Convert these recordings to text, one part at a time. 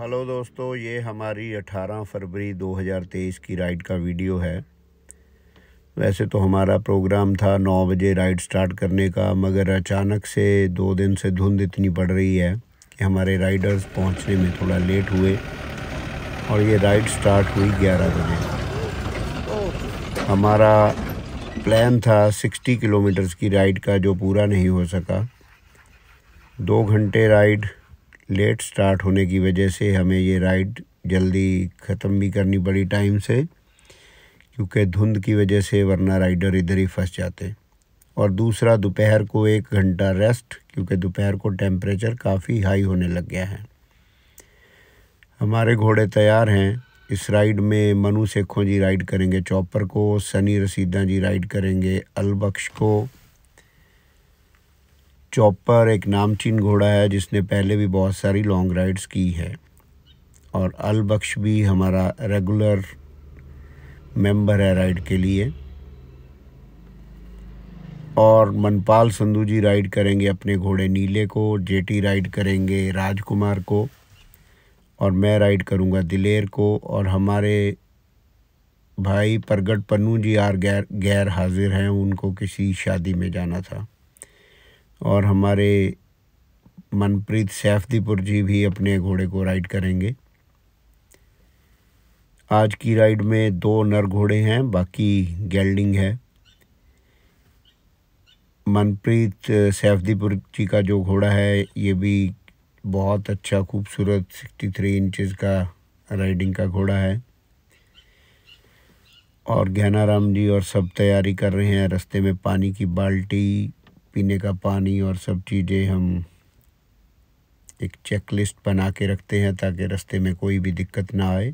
Hello दोस्तों ये हमारी 18 फरवरी 2023 की राइड का वीडियो है वैसे तो हमारा प्रोग्राम था 9 बजे राइड स्टार्ट करने का मगर अचानक से दो दिन से धुंध इतनी पड़ रही है कि हमारे राइडर्स पहुंचने में थोड़ा लेट हुए और ये राइड स्टार्ट हुई 11 बजे हमारा प्लान था 60 किलोमीटर्स की राइड का जो पूरा नहीं हो सका दो घंटे राइड लेट स्टार्ट होने की वजह से हमें ये राइड जल्दी ख़त्म भी करनी पड़ी टाइम से क्योंकि धुंध की वजह से वरना राइडर इधर ही फंस जाते और दूसरा दोपहर को एक घंटा रेस्ट क्योंकि दोपहर को टेम्परेचर काफ़ी हाई होने लग गया है हमारे घोड़े तैयार हैं इस राइड में मनु शेखों जी राइड करेंगे चॉपर को सनी रसीदा जी राइड करेंगे अलबख्श को चॉपर एक नामचीन घोड़ा है जिसने पहले भी बहुत सारी लॉन्ग राइड्स की है और अलबख्श भी हमारा रेगुलर मेंबर है राइड के लिए और मनपाल संधू जी राइड करेंगे अपने घोड़े नीले को जेटी राइड करेंगे राजकुमार को और मैं राइड करूँगा दिलेर को और हमारे भाई प्रगट पन्नू जी आर गैर गैर हाजिर हैं उनको किसी शादी में जाना था और हमारे मनप्रीत सैफदीपुर जी भी अपने घोड़े को राइड करेंगे आज की राइड में दो नर घोड़े हैं बाकी गेल्डिंग है मनप्रीत सैफदीपुर जी का जो घोड़ा है ये भी बहुत अच्छा खूबसूरत 63 इंचज का राइडिंग का घोड़ा है और गहनाराम जी और सब तैयारी कर रहे हैं रास्ते में पानी की बाल्टी पीने का पानी और सब चीज़ें हम एक चेक लिस्ट बना के रखते हैं ताकि रास्ते में कोई भी दिक्कत ना आए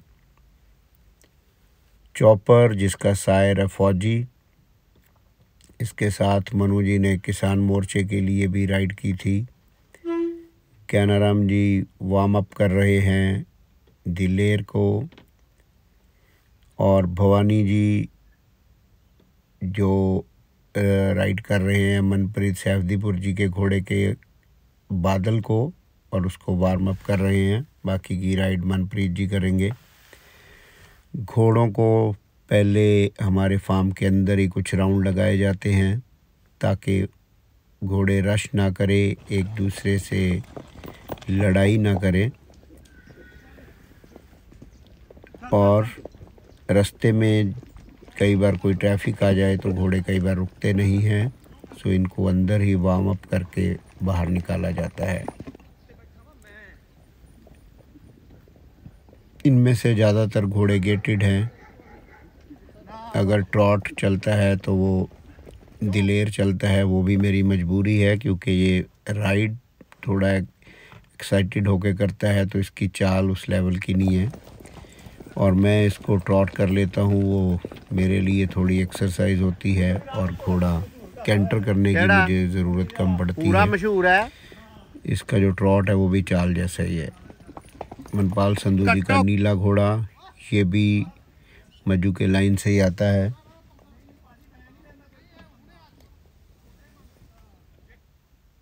चॉपर जिसका शायर है फौजी इसके साथ मनु जी ने किसान मोर्चे के लिए भी राइड की थी कैनाराम जी वार्म अप कर रहे हैं दिलेर को और भवानी जी जो राइड कर रहे हैं मनप्रीत सैफदीपुर जी के घोड़े के बादल को और उसको वार्म अप कर रहे हैं बाकी की राइड मनप्रीत जी करेंगे घोड़ों को पहले हमारे फार्म के अंदर ही कुछ राउंड लगाए जाते हैं ताकि घोड़े रश ना करें एक दूसरे से लड़ाई ना करें और रास्ते में कई बार कोई ट्रैफिक आ जाए तो घोड़े कई बार रुकते नहीं हैं सो इनको अंदर ही वार्म अप करके बाहर निकाला जाता है इनमें से ज़्यादातर घोड़े गेटेड हैं अगर ट्रॉट चलता है तो वो दिलेर चलता है वो भी मेरी मजबूरी है क्योंकि ये राइड थोड़ा एक्साइटेड होके करता है तो इसकी चाल उस लेवल की नहीं है और मैं इसको ट्रॉट कर लेता हूँ वो मेरे लिए थोड़ी एक्सरसाइज होती है और घोड़ा कैंटर करने की मुझे ज़रूरत कम पड़ती है मशहूर है इसका जो ट्रॉट है वो भी चाल जैसा ही है मनपाल संधू जी का नीला घोड़ा ये भी मजू के लाइन से ही आता है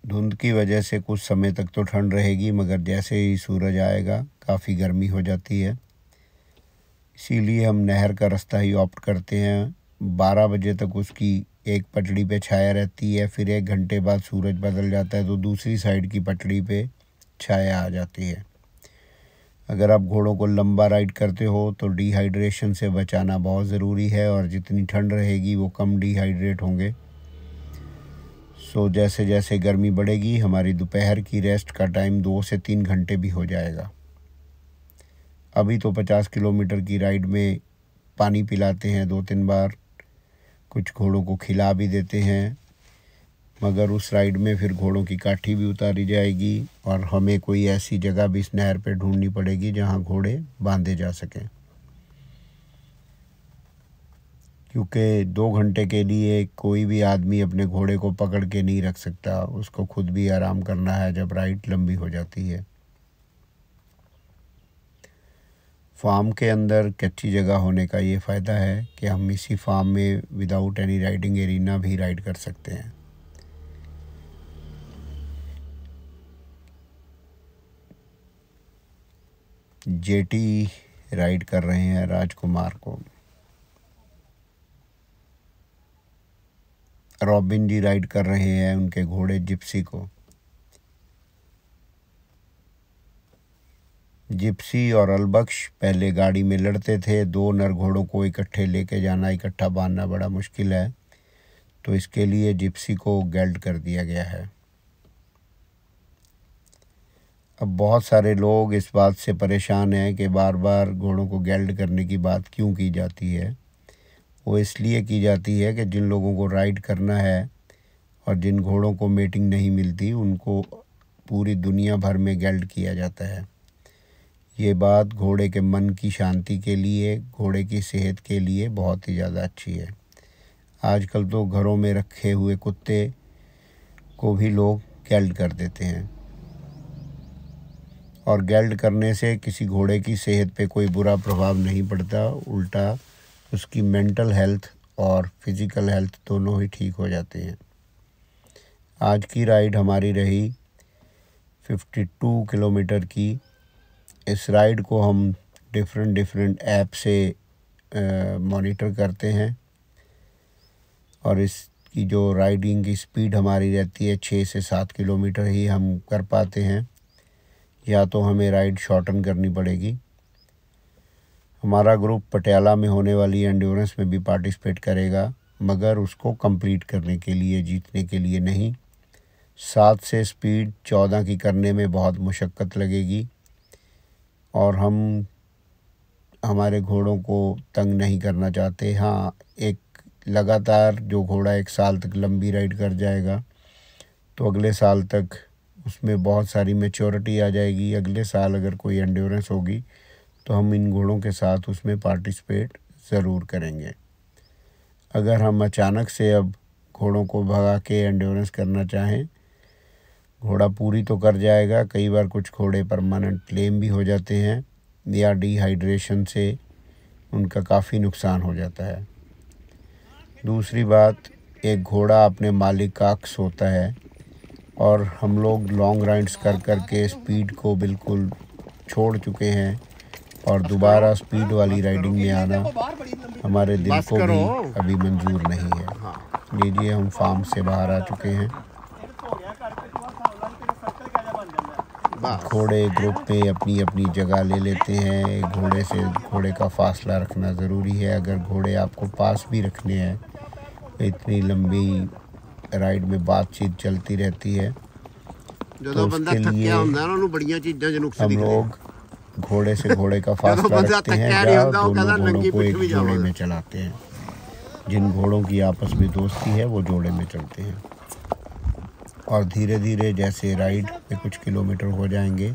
धुंध की वजह से कुछ समय तक तो ठंड रहेगी मगर जैसे ही सूरज आएगा काफ़ी गर्मी हो जाती है इसीलिए हम नहर का रास्ता ही ऑप्ट करते हैं बारह बजे तक उसकी एक पटड़ी पे छाया रहती है फिर एक घंटे बाद सूरज बदल जाता है तो दूसरी साइड की पटड़ी पे छाया आ जाती है अगर आप घोड़ों को लंबा राइड करते हो तो डिहाइड्रेशन से बचाना बहुत ज़रूरी है और जितनी ठंड रहेगी वो कम डिहाइड्रेट होंगे सो जैसे जैसे गर्मी बढ़ेगी हमारी दोपहर की रेस्ट का टाइम दो से तीन घंटे भी हो जाएगा अभी तो पचास किलोमीटर की राइड में पानी पिलाते हैं दो तीन बार कुछ घोड़ों को खिला भी देते हैं मगर उस राइड में फिर घोड़ों की काठी भी उतारी जाएगी और हमें कोई ऐसी जगह भी इस नहर पर ढूंढनी पड़ेगी जहाँ घोड़े बांधे जा सकें क्योंकि दो घंटे के लिए कोई भी आदमी अपने घोड़े को पकड़ के नहीं रख सकता उसको खुद भी आराम करना है जब राइड लंबी हो जाती है फार्म के अंदर कच्ची जगह होने का ये फ़ायदा है कि हम इसी फार्म में विदाउट एनी राइडिंग एरिना भी राइड कर सकते हैं जेटी राइड कर रहे हैं राजकुमार को रॉबिन जी राइड कर रहे हैं उनके घोड़े जिप्सी को जिप्सी और अलबख्श पहले गाड़ी में लड़ते थे दो नर घोड़ों को इकट्ठे लेके जाना इकट्ठा बांधना बड़ा मुश्किल है तो इसके लिए जिप्सी को गैल्ड कर दिया गया है अब बहुत सारे लोग इस बात से परेशान हैं कि बार बार घोड़ों को गैल्ड करने की बात क्यों की जाती है वो इसलिए की जाती है कि जिन लोगों को राइड करना है और जिन घोड़ों को मेटिंग नहीं मिलती उनको पूरी दुनिया भर में गैल्ड किया जाता है ये बात घोड़े के मन की शांति के लिए घोड़े की सेहत के लिए बहुत ही ज़्यादा अच्छी है आजकल तो घरों में रखे हुए कुत्ते को भी लोग गैल्ड कर देते हैं और गैल्ड करने से किसी घोड़े की सेहत पे कोई बुरा प्रभाव नहीं पड़ता उल्टा उसकी मेंटल हेल्थ और फिज़िकल हेल्थ दोनों ही ठीक हो जाते हैं आज की राइड हमारी रही 52 किलोमीटर की इस राइड को हम डिफरेंट डिफरेंट ऐप से मॉनिटर करते हैं और इसकी जो राइडिंग की स्पीड हमारी रहती है छः से सात किलोमीटर ही हम कर पाते हैं या तो हमें राइड शॉर्टन करनी पड़ेगी हमारा ग्रुप पटियाला में होने वाली एंडोरेंस में भी पार्टिसिपेट करेगा मगर उसको कंप्लीट करने के लिए जीतने के लिए नहीं सात से स्पीड चौदह की करने में बहुत मुशक्क़त लगेगी और हम हमारे घोड़ों को तंग नहीं करना चाहते हाँ एक लगातार जो घोड़ा एक साल तक लंबी राइड कर जाएगा तो अगले साल तक उसमें बहुत सारी मेच्योरिटी आ जाएगी अगले साल अगर कोई एंड्योरेंस होगी तो हम इन घोड़ों के साथ उसमें पार्टिसिपेट ज़रूर करेंगे अगर हम अचानक से अब घोड़ों को भगा के एंड्योरेंस करना चाहें घोड़ा पूरी तो कर जाएगा कई बार कुछ घोड़े परमानेंट क्लेम भी हो जाते हैं या डिहाइड्रेशन से उनका काफ़ी नुकसान हो जाता है दूसरी बात एक घोड़ा अपने मालिक का अक्स होता है और हम लोग लॉन्ग राइड्स कर कर के स्पीड को बिल्कुल छोड़ चुके हैं और दोबारा स्पीड वाली राइडिंग में आना हमारे दिल को भी अभी मंजूर नहीं है हाँ। लीजिए हम फार्म से बाहर आ चुके हैं घोड़े ग्रुप पे अपनी अपनी जगह ले लेते हैं घोड़े से घोड़े का फासला रखना ज़रूरी है अगर घोड़े आपको पास भी रखने हैं तो इतनी लंबी राइड में बातचीत चलती रहती है तो उसके लिए हम लोग घोड़े से घोड़े का फासला रखते हैं दोनों घोड़ों को एक जोड़े में चलाते हैं जिन घोड़ों की आपस में दोस्ती है वो जोड़े में चलते हैं और धीरे धीरे जैसे राइड पे कुछ किलोमीटर हो जाएंगे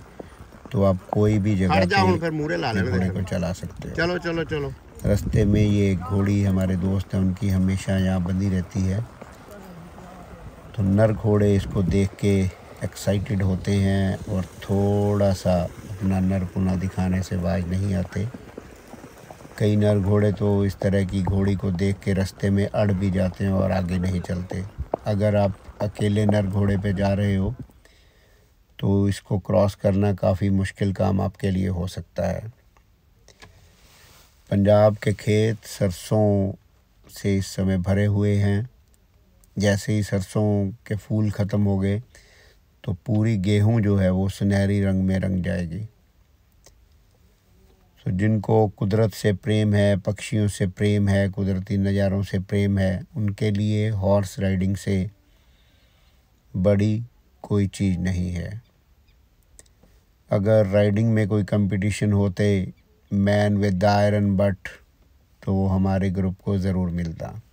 तो आप कोई भी जगह घोड़े को चला सकते हो चलो चलो चलो रास्ते में ये एक घोड़ी हमारे दोस्त हैं उनकी हमेशा यहाँ बनी रहती है तो नर घोड़े इसको देख के एक्साइटेड होते हैं और थोड़ा सा अपना नर पुना दिखाने से बाज नहीं आते कई नर घोड़े तो इस तरह की घोड़ी को देख के रास्ते में अड़ भी जाते हैं और आगे नहीं चलते अगर आप अकेले नर घोड़े पे जा रहे हो तो इसको क्रॉस करना काफ़ी मुश्किल काम आपके लिए हो सकता है पंजाब के खेत सरसों से इस समय भरे हुए हैं जैसे ही सरसों के फूल ख़त्म हो गए तो पूरी गेहूं जो है वो सुनहरी रंग में रंग जाएगी तो जिनको कुदरत से प्रेम है पक्षियों से प्रेम है कुदरती नज़ारों से प्रेम है उनके लिए हॉर्स राइडिंग से बड़ी कोई चीज़ नहीं है अगर राइडिंग में कोई कंपटीशन होते man with the iron but तो वो हमारे ग्रुप को ज़रूर मिलता